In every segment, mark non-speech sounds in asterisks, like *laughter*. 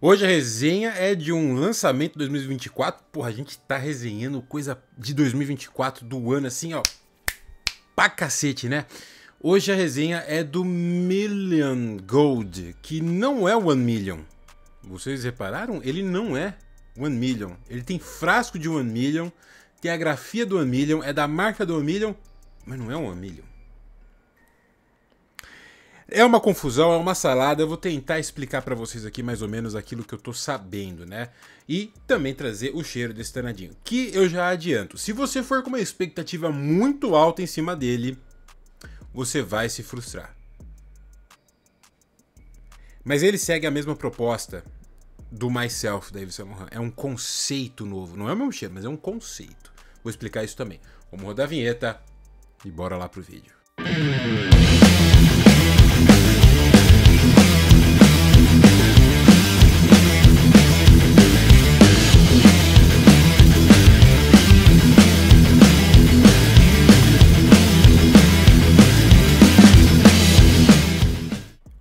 Hoje a resenha é de um lançamento 2024. Porra, a gente tá resenhando coisa de 2024 do ano assim, ó. Pra cacete, né? Hoje a resenha é do Million Gold, que não é One Million. Vocês repararam? Ele não é One Million. Ele tem frasco de One Million, tem a grafia do One Million, é da marca do One Million, mas não é um One Million. É uma confusão, é uma salada. Eu vou tentar explicar para vocês aqui mais ou menos aquilo que eu tô sabendo, né? E também trazer o cheiro desse tanadinho, que eu já adianto. Se você for com uma expectativa muito alta em cima dele, você vai se frustrar. Mas ele segue a mesma proposta do Myself da Yves Saint Laurent. É um conceito novo, não é o mesmo cheiro, mas é um conceito. Vou explicar isso também. Vamos rodar a vinheta e bora lá pro vídeo. Música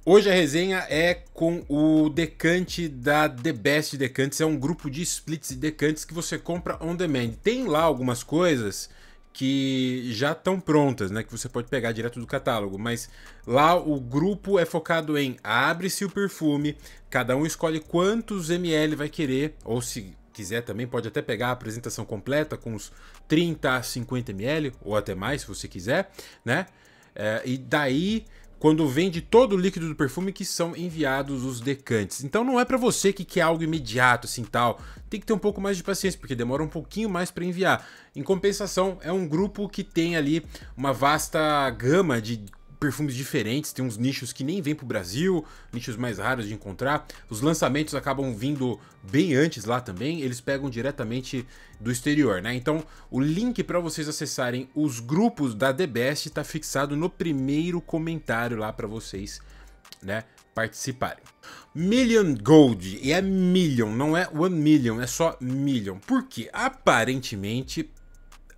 Hoje a resenha é com o Decante da The Best Decantes. É um grupo de splits e decantes que você compra on demand. Tem lá algumas coisas que já estão prontas, né? Que você pode pegar direto do catálogo. Mas lá o grupo é focado em abre-se o perfume, cada um escolhe quantos ml vai querer, ou se quiser também pode até pegar a apresentação completa com os 30 a 50 ml ou até mais, se você quiser, né? É, e daí quando vende todo o líquido do perfume que são enviados os decantes. Então não é para você que quer algo imediato assim tal. Tem que ter um pouco mais de paciência porque demora um pouquinho mais para enviar. Em compensação, é um grupo que tem ali uma vasta gama de perfumes diferentes, tem uns nichos que nem vêm pro Brasil, nichos mais raros de encontrar. Os lançamentos acabam vindo bem antes lá também, eles pegam diretamente do exterior, né? Então, o link para vocês acessarem os grupos da The Best tá fixado no primeiro comentário lá para vocês, né? participarem. Million Gold, e é million, não é one million, é só million. Porque aparentemente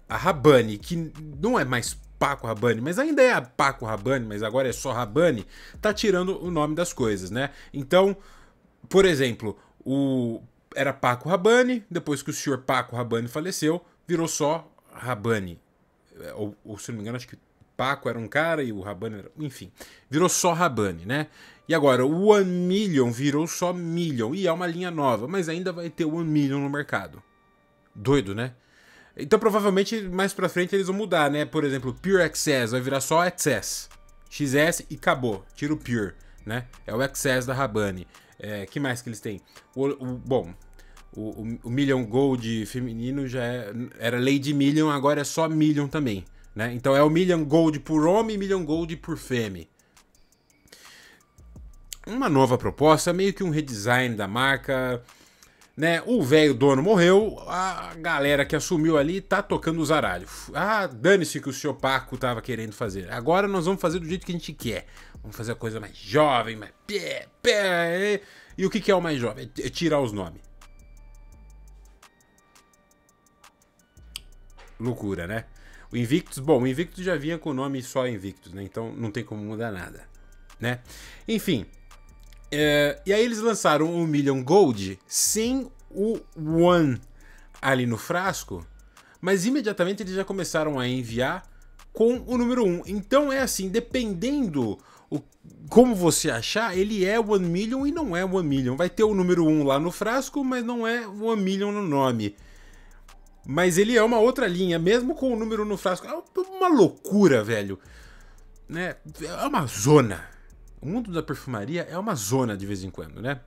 a Rabani, que não é mais Paco Rabanne, mas ainda é Paco Rabanne, mas agora é só Rabanne, tá tirando o nome das coisas, né? Então, por exemplo, o era Paco Rabanne, depois que o senhor Paco Rabanne faleceu, virou só Rabanne. É, ou, ou se não me engano, acho que Paco era um cara e o Rabanne era. Enfim, virou só Rabanne, né? E agora, o One Million virou só Million e é uma linha nova, mas ainda vai ter One Million no mercado. Doido, né? Então provavelmente mais pra frente eles vão mudar, né? Por exemplo, Pure Access vai virar só Access. XS e acabou. Tira o Pure, né? É o Access da Rabanne. É, que mais que eles têm? O, o, bom, o, o Million Gold feminino já é, era Lady Million, agora é só Million também. Né? Então é o Million Gold por homem e Million Gold por fêmea. Uma nova proposta, meio que um redesign da marca, né? O velho dono morreu, a galera que assumiu ali tá tocando o zaralho. Ah, dane-se que o seu Paco tava querendo fazer. Agora nós vamos fazer do jeito que a gente quer. Vamos fazer a coisa mais jovem, mais pé, pé. É. E o que, que é o mais jovem? É tirar os nomes. Loucura, né? O Invictus, bom, o Invictus já vinha com o nome só Invictus, né? Então não tem como mudar nada, né? Enfim, é, e aí eles lançaram o Million Gold sem o One ali no frasco, mas imediatamente eles já começaram a enviar com o número 1. Então é assim, dependendo o, como você achar, ele é One Million e não é One Million. Vai ter o número 1 lá no frasco, mas não é One Million no nome. Mas ele é uma outra linha, mesmo com o número no frasco. É uma loucura, velho. Né? É uma zona o mundo da perfumaria é uma zona de vez em quando, né?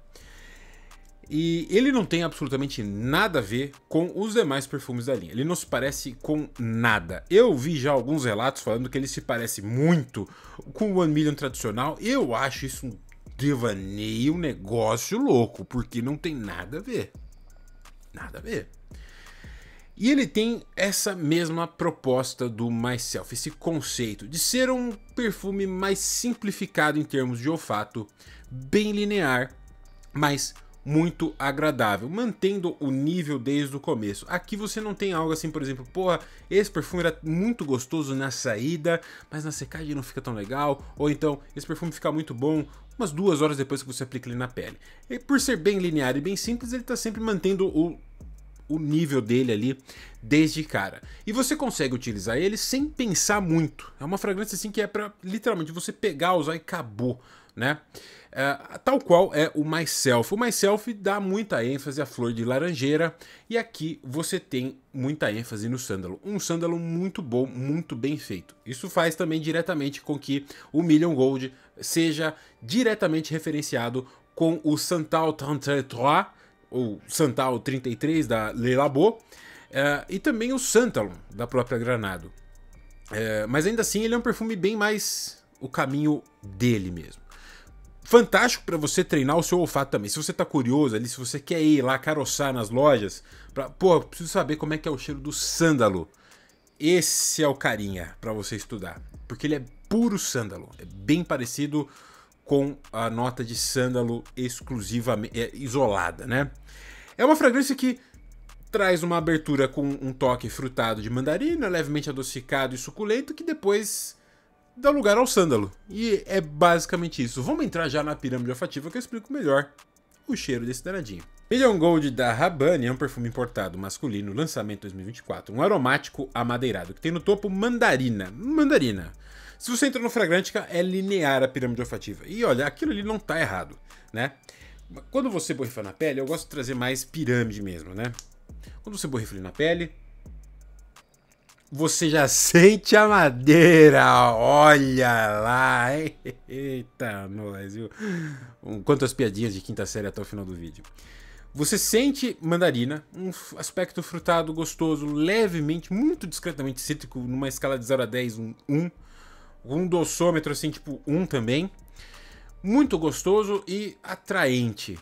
E ele não tem absolutamente nada a ver com os demais perfumes da linha. Ele não se parece com nada. Eu vi já alguns relatos falando que ele se parece muito com o One Million tradicional. Eu acho isso um devaneio, um negócio louco, porque não tem nada a ver. Nada a ver. E ele tem essa mesma proposta do Myself, esse conceito de ser um perfume mais simplificado em termos de olfato, bem linear, mas muito agradável, mantendo o nível desde o começo. Aqui você não tem algo assim, por exemplo, porra, esse perfume era muito gostoso na saída, mas na secagem não fica tão legal, ou então esse perfume fica muito bom umas duas horas depois que você aplica ele na pele. E por ser bem linear e bem simples, ele está sempre mantendo o o nível dele ali desde cara. E você consegue utilizar ele sem pensar muito. É uma fragrância assim que é para literalmente você pegar, usar e acabou, né? É, tal qual é o Myself. O Myself dá muita ênfase à flor de laranjeira e aqui você tem muita ênfase no sândalo. Um sândalo muito bom, muito bem feito. Isso faz também diretamente com que o Million Gold seja diretamente referenciado com o Santal 33 ou Santal 33 da Lelabô, eh, e também o Santalum da própria Granado. Eh, mas ainda assim ele é um perfume bem mais o caminho dele mesmo. Fantástico para você treinar o seu olfato também. Se você tá curioso ali, se você quer ir lá caroçar nas lojas, pra, pô, preciso saber como é que é o cheiro do sândalo. Esse é o carinha para você estudar, porque ele é puro sândalo, é bem parecido com a nota de sândalo exclusivamente é, isolada, né? É uma fragrância que traz uma abertura com um toque frutado de mandarina, levemente adocicado e suculento, que depois dá lugar ao sândalo. E é basicamente isso. Vamos entrar já na pirâmide olfativa que eu explico melhor o cheiro desse danadinho. Million Gold da Rabanne é um perfume importado masculino, lançamento 2024, um aromático amadeirado que tem no topo mandarina. Mandarina. Se você entrou no Fragrantica, é linear a pirâmide olfativa. E olha, aquilo ali não está errado, né? Quando você borrifa na pele, eu gosto de trazer mais pirâmide mesmo, né? Quando você borrifa na pele, você já *laughs* sente a madeira, olha lá, *laughs* eita, nós, viu? Quantas piadinhas de quinta série até o final do vídeo. Você sente mandarina, um aspecto frutado, gostoso, levemente, muito discretamente cítrico, numa escala de 0 a 10, um 1 um dosômetro assim, tipo um também. Muito gostoso e atraente.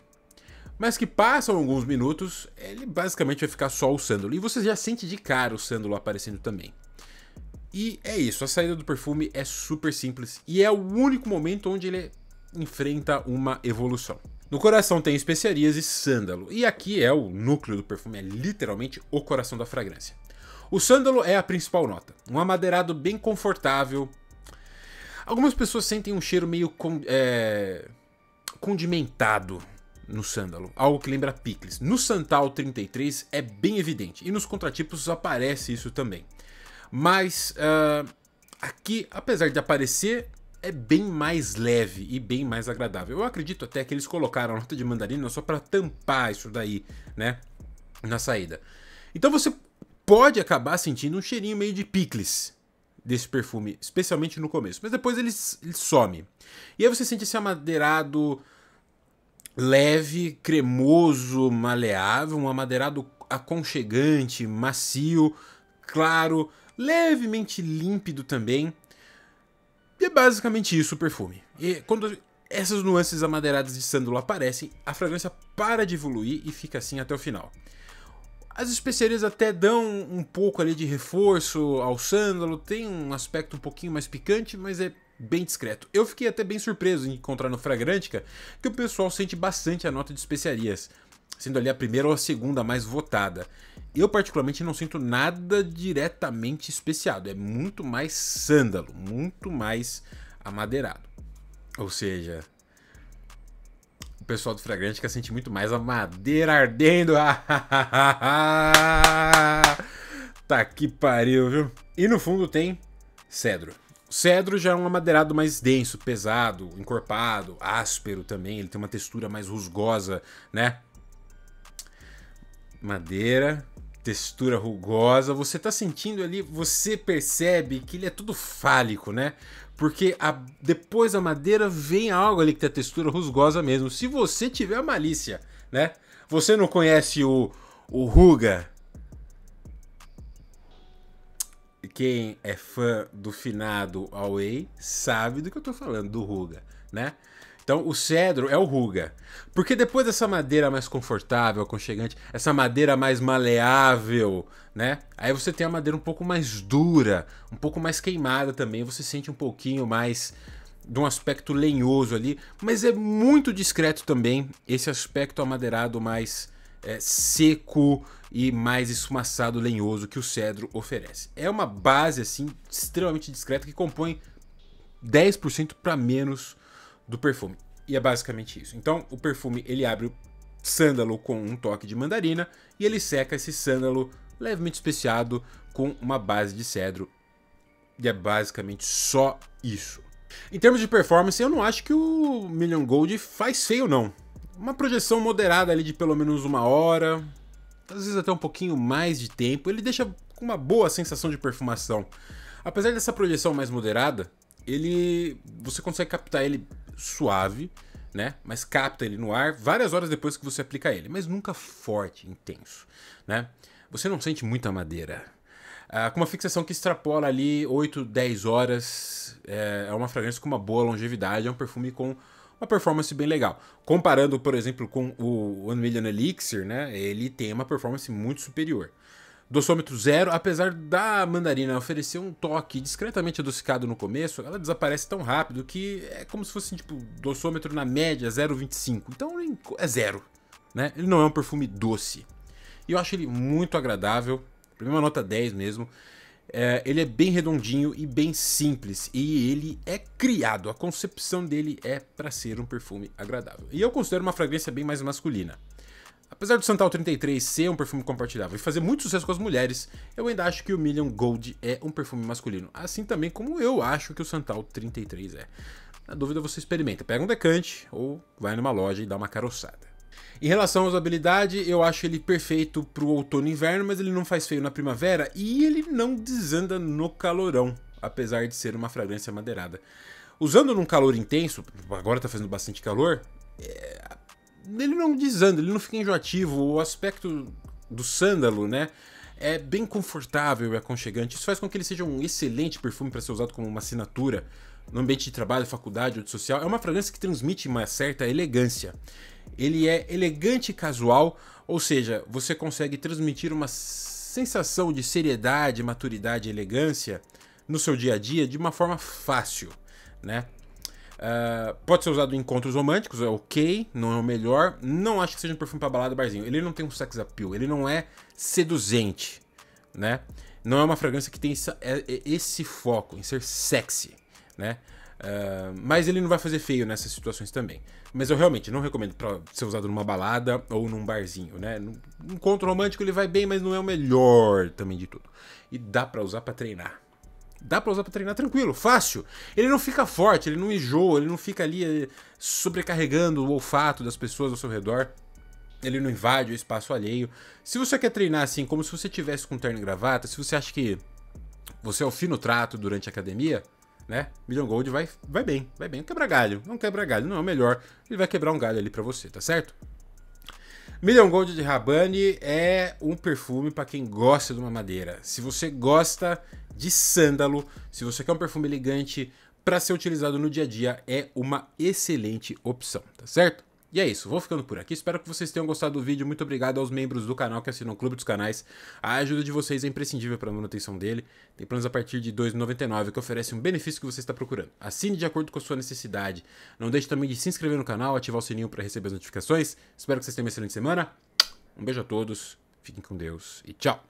Mas que passam alguns minutos, ele basicamente vai ficar só o sândalo. E você já sente de cara o sândalo aparecendo também. E é isso, a saída do perfume é super simples e é o único momento onde ele enfrenta uma evolução. No coração tem especiarias e sândalo, e aqui é o núcleo do perfume, é literalmente o coração da fragrância. O sândalo é a principal nota, um amadeirado bem confortável, Algumas pessoas sentem um cheiro meio com, é, condimentado no sândalo, algo que lembra picles. No Santal 33 é bem evidente, e nos contratipos aparece isso também. Mas uh, aqui, apesar de aparecer, é bem mais leve e bem mais agradável. Eu acredito até que eles colocaram a nota de mandarina só para tampar isso daí, né, na saída. Então você pode acabar sentindo um cheirinho meio de picles, desse perfume, especialmente no começo. Mas depois ele, ele some. E aí você sente esse amadeirado leve, cremoso, maleável, um amadeirado aconchegante, macio, claro, levemente límpido também. E é basicamente isso o perfume. E quando essas nuances amadeiradas de sândalo aparecem, a fragrância para de evoluir e fica assim até o final. As especiarias até dão um pouco ali de reforço ao sândalo, tem um aspecto um pouquinho mais picante, mas é bem discreto. Eu fiquei até bem surpreso em encontrar no Fragrantica que o pessoal sente bastante a nota de especiarias, sendo ali a primeira ou a segunda mais votada. Eu particularmente não sinto nada diretamente especiado, é muito mais sândalo, muito mais amadeirado. Ou seja, pessoal do Fragrante, que sente muito mais a madeira ardendo. *laughs* tá que pariu, viu? E no fundo tem cedro. O cedro já é um amadeirado mais denso, pesado, encorpado, áspero também. Ele tem uma textura mais rugosa, né? Madeira, textura rugosa. Você tá sentindo ali, você percebe que ele é tudo fálico, né? Porque a, depois da madeira vem algo ali que tem a textura rusgosa mesmo. Se você tiver malícia, né? Você não conhece o, o Ruga? Quem é fã do finado Away sabe do que eu tô falando, do Ruga, né? Então, o cedro é o ruga. Porque depois dessa madeira mais confortável, aconchegante, essa madeira mais maleável, né? Aí você tem a madeira um pouco mais dura, um pouco mais queimada também, você sente um pouquinho mais de um aspecto lenhoso ali, mas é muito discreto também esse aspecto amadeirado mais é, seco e mais esfumaçado, lenhoso que o cedro oferece. É uma base assim extremamente discreta que compõe 10% para menos do perfume. E é basicamente isso. Então, o perfume ele abre o sândalo com um toque de mandarina e ele seca esse sândalo levemente especiado com uma base de cedro. E é basicamente só isso. Em termos de performance, eu não acho que o Million Gold faz feio, não. Uma projeção moderada ali de pelo menos uma hora, às vezes até um pouquinho mais de tempo, ele deixa com uma boa sensação de perfumação. Apesar dessa projeção mais moderada, ele você consegue captar ele suave, né? Mas capta ele no ar várias horas depois que você aplica ele, mas nunca forte, intenso, né? Você não sente muita madeira. Ah, com uma fixação que extrapola ali 8, 10 horas, é, é uma fragrância com uma boa longevidade, é um perfume com uma performance bem legal. Comparando, por exemplo, com o One Million Elixir, né? Ele tem uma performance muito superior. Dossômetro zero, apesar da mandarina oferecer um toque discretamente adocicado no começo, ela desaparece tão rápido que é como se fosse, tipo, dossômetro na média 0,25. Então é zero, né? Ele não é um perfume doce. E eu acho ele muito agradável, primeira uma nota 10 mesmo. É, ele é bem redondinho e bem simples, e ele é criado, a concepção dele é para ser um perfume agradável. E eu considero uma fragrância bem mais masculina. Apesar do Santal 33 ser um perfume compartilhável e fazer muito sucesso com as mulheres, eu ainda acho que o Million Gold é um perfume masculino, assim também como eu acho que o Santal 33 é. Na dúvida você experimenta, pega um decante ou vai numa loja e dá uma caroçada. Em relação à usabilidade, eu acho ele perfeito para o outono e inverno, mas ele não faz feio na primavera e ele não desanda no calorão, apesar de ser uma fragrância madeirada. Usando num calor intenso, agora está fazendo bastante calor, é, ele não desanda, ele não fica enjoativo. O aspecto do sândalo, né? É bem confortável e aconchegante. Isso faz com que ele seja um excelente perfume para ser usado como uma assinatura no ambiente de trabalho, faculdade ou de social. É uma fragrância que transmite uma certa elegância. Ele é elegante e casual, ou seja, você consegue transmitir uma sensação de seriedade, maturidade e elegância no seu dia a dia de uma forma fácil, né? Uh, pode ser usado em encontros românticos, é ok, não é o melhor. Não acho que seja um perfume para balada barzinho. Ele não tem um sex appeal, ele não é seduzente, né? Não é uma fragrância que tem é, é, esse foco em ser sexy, né? Uh, mas ele não vai fazer feio nessas situações também. Mas eu realmente não recomendo para ser usado numa balada ou num barzinho, né? No encontro romântico ele vai bem, mas não é o melhor também de tudo. E dá para usar para treinar, Dá pra usar pra treinar tranquilo, fácil. Ele não fica forte, ele não enjoa, ele não fica ali eh, sobrecarregando o olfato das pessoas ao seu redor. Ele não invade o espaço alheio. Se você quer treinar assim, como se você tivesse com terno e gravata, se você acha que você é o fino trato durante a academia, né? Million Gold vai, vai bem, vai bem. Quebra galho, não quebra galho, não é o melhor. Ele vai quebrar um galho ali para você, tá certo? Million Gold de Rabani é um perfume para quem gosta de uma madeira. Se você gosta de sândalo. Se você quer um perfume elegante para ser utilizado no dia a dia, é uma excelente opção, tá certo? E é isso, vou ficando por aqui. Espero que vocês tenham gostado do vídeo. Muito obrigado aos membros do canal que assinam o Clube dos Canais. A ajuda de vocês é imprescindível para a manutenção dele. Tem planos a partir de R$ 2,99 que oferece um benefício que você está procurando. Assine de acordo com a sua necessidade. Não deixe também de se inscrever no canal, ativar o sininho para receber as notificações. Espero que vocês tenham uma excelente semana. Um beijo a todos, fiquem com Deus e tchau!